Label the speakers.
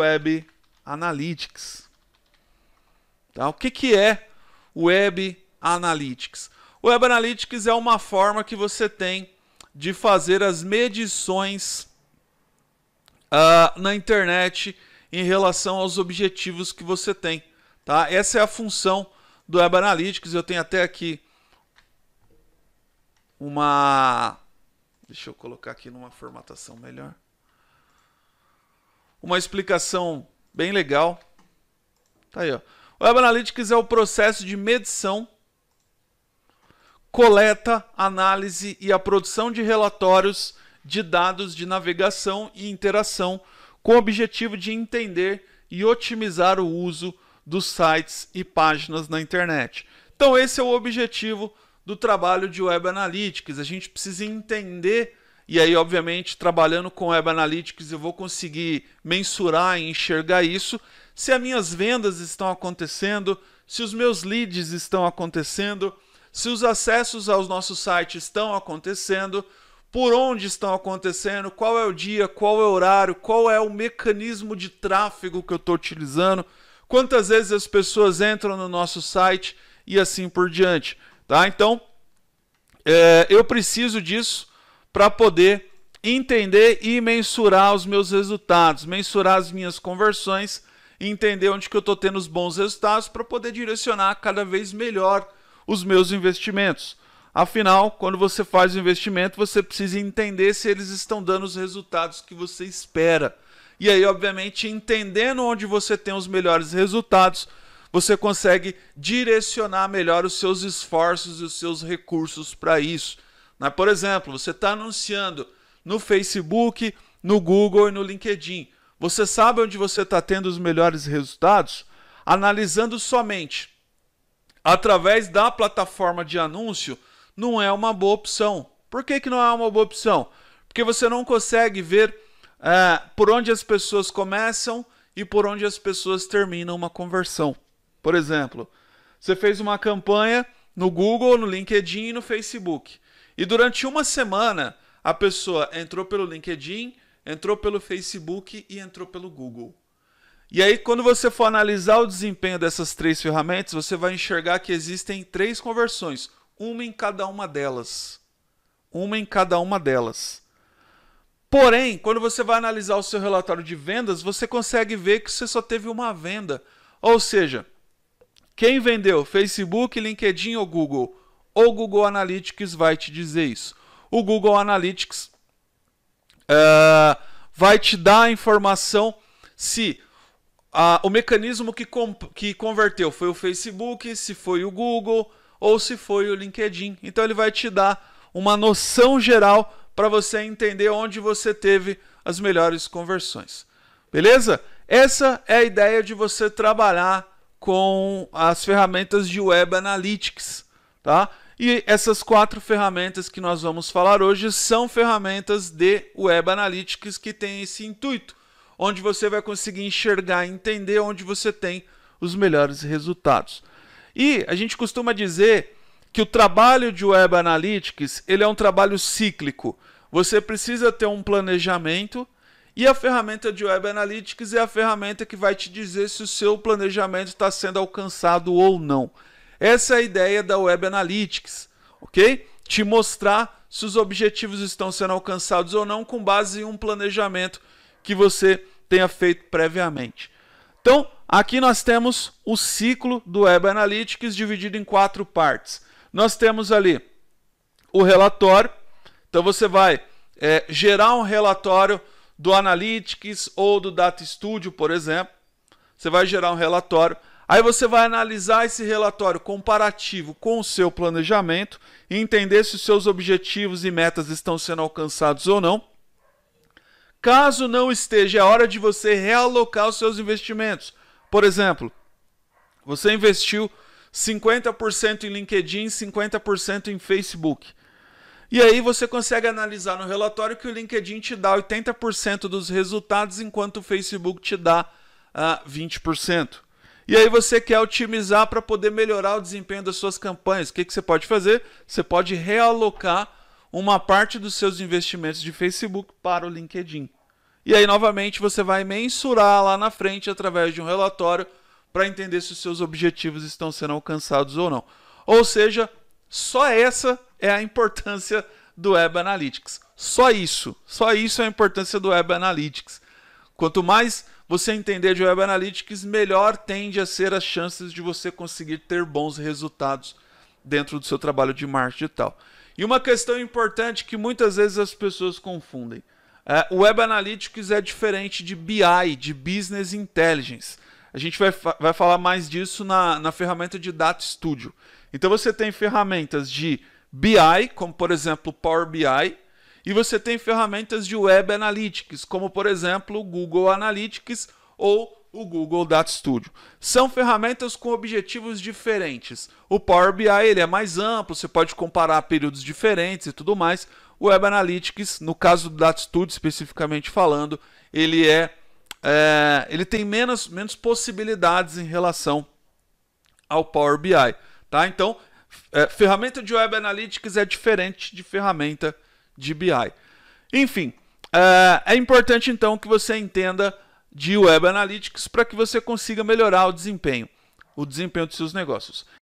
Speaker 1: Web Analytics. Tá? O que, que é Web Analytics? Web Analytics é uma forma que você tem de fazer as medições uh, na internet em relação aos objetivos que você tem. Tá? Essa é a função do Web Analytics. Eu tenho até aqui uma. Deixa eu colocar aqui numa formatação melhor uma explicação bem legal. Tá aí, ó. Web Analytics é o processo de medição, coleta, análise e a produção de relatórios de dados de navegação e interação com o objetivo de entender e otimizar o uso dos sites e páginas na internet. Então, esse é o objetivo do trabalho de Web Analytics. A gente precisa entender e aí, obviamente, trabalhando com Web Analytics, eu vou conseguir mensurar e enxergar isso, se as minhas vendas estão acontecendo, se os meus leads estão acontecendo, se os acessos aos nossos sites estão acontecendo, por onde estão acontecendo, qual é o dia, qual é o horário, qual é o mecanismo de tráfego que eu estou utilizando, quantas vezes as pessoas entram no nosso site e assim por diante. Tá? Então, é, eu preciso disso para poder entender e mensurar os meus resultados, mensurar as minhas conversões, entender onde que eu estou tendo os bons resultados para poder direcionar cada vez melhor os meus investimentos. Afinal, quando você faz o investimento, você precisa entender se eles estão dando os resultados que você espera. E aí, obviamente, entendendo onde você tem os melhores resultados, você consegue direcionar melhor os seus esforços e os seus recursos para isso. Né? Por exemplo, você está anunciando no Facebook, no Google e no LinkedIn. Você sabe onde você está tendo os melhores resultados? Analisando somente através da plataforma de anúncio, não é uma boa opção. Por que, que não é uma boa opção? Porque você não consegue ver é, por onde as pessoas começam e por onde as pessoas terminam uma conversão. Por exemplo, você fez uma campanha no Google, no LinkedIn e no Facebook. E durante uma semana, a pessoa entrou pelo LinkedIn, entrou pelo Facebook e entrou pelo Google. E aí, quando você for analisar o desempenho dessas três ferramentas, você vai enxergar que existem três conversões, uma em cada uma delas. Uma em cada uma delas. Porém, quando você vai analisar o seu relatório de vendas, você consegue ver que você só teve uma venda. Ou seja, quem vendeu? Facebook, LinkedIn ou Google? o Google Analytics vai te dizer isso. O Google Analytics uh, vai te dar a informação se uh, o mecanismo que, que converteu foi o Facebook, se foi o Google ou se foi o LinkedIn. Então ele vai te dar uma noção geral para você entender onde você teve as melhores conversões. Beleza? Essa é a ideia de você trabalhar com as ferramentas de Web Analytics, tá? E essas quatro ferramentas que nós vamos falar hoje são ferramentas de Web Analytics que têm esse intuito, onde você vai conseguir enxergar e entender onde você tem os melhores resultados. E a gente costuma dizer que o trabalho de Web Analytics ele é um trabalho cíclico. Você precisa ter um planejamento e a ferramenta de Web Analytics é a ferramenta que vai te dizer se o seu planejamento está sendo alcançado ou não. Essa é a ideia da Web Analytics, ok? Te mostrar se os objetivos estão sendo alcançados ou não com base em um planejamento que você tenha feito previamente. Então, aqui nós temos o ciclo do Web Analytics dividido em quatro partes. Nós temos ali o relatório, então você vai é, gerar um relatório do Analytics ou do Data Studio, por exemplo. Você vai gerar um relatório Aí você vai analisar esse relatório comparativo com o seu planejamento, entender se os seus objetivos e metas estão sendo alcançados ou não. Caso não esteja, é hora de você realocar os seus investimentos. Por exemplo, você investiu 50% em LinkedIn, 50% em Facebook. E aí você consegue analisar no relatório que o LinkedIn te dá 80% dos resultados, enquanto o Facebook te dá ah, 20%. E aí você quer otimizar para poder melhorar o desempenho das suas campanhas. O que, que você pode fazer? Você pode realocar uma parte dos seus investimentos de Facebook para o LinkedIn. E aí, novamente, você vai mensurar lá na frente através de um relatório para entender se os seus objetivos estão sendo alcançados ou não. Ou seja, só essa é a importância do Web Analytics. Só isso. Só isso é a importância do Web Analytics. Quanto mais você entender de Web Analytics, melhor tende a ser as chances de você conseguir ter bons resultados dentro do seu trabalho de marketing digital. E uma questão importante que muitas vezes as pessoas confundem. É, o Web Analytics é diferente de BI, de Business Intelligence. A gente vai, vai falar mais disso na, na ferramenta de Data Studio. Então você tem ferramentas de BI, como por exemplo Power BI, e você tem ferramentas de Web Analytics, como por exemplo o Google Analytics ou o Google Data Studio. São ferramentas com objetivos diferentes. O Power BI ele é mais amplo, você pode comparar períodos diferentes e tudo mais. O Web Analytics, no caso do Data Studio especificamente falando, ele é, é ele tem menos, menos possibilidades em relação ao Power BI, tá? Então, é, ferramenta de Web Analytics é diferente de ferramenta de BI. Enfim, eh, é importante então que você entenda de Web Analytics para que você consiga melhorar o desempenho, o desempenho dos seus negócios.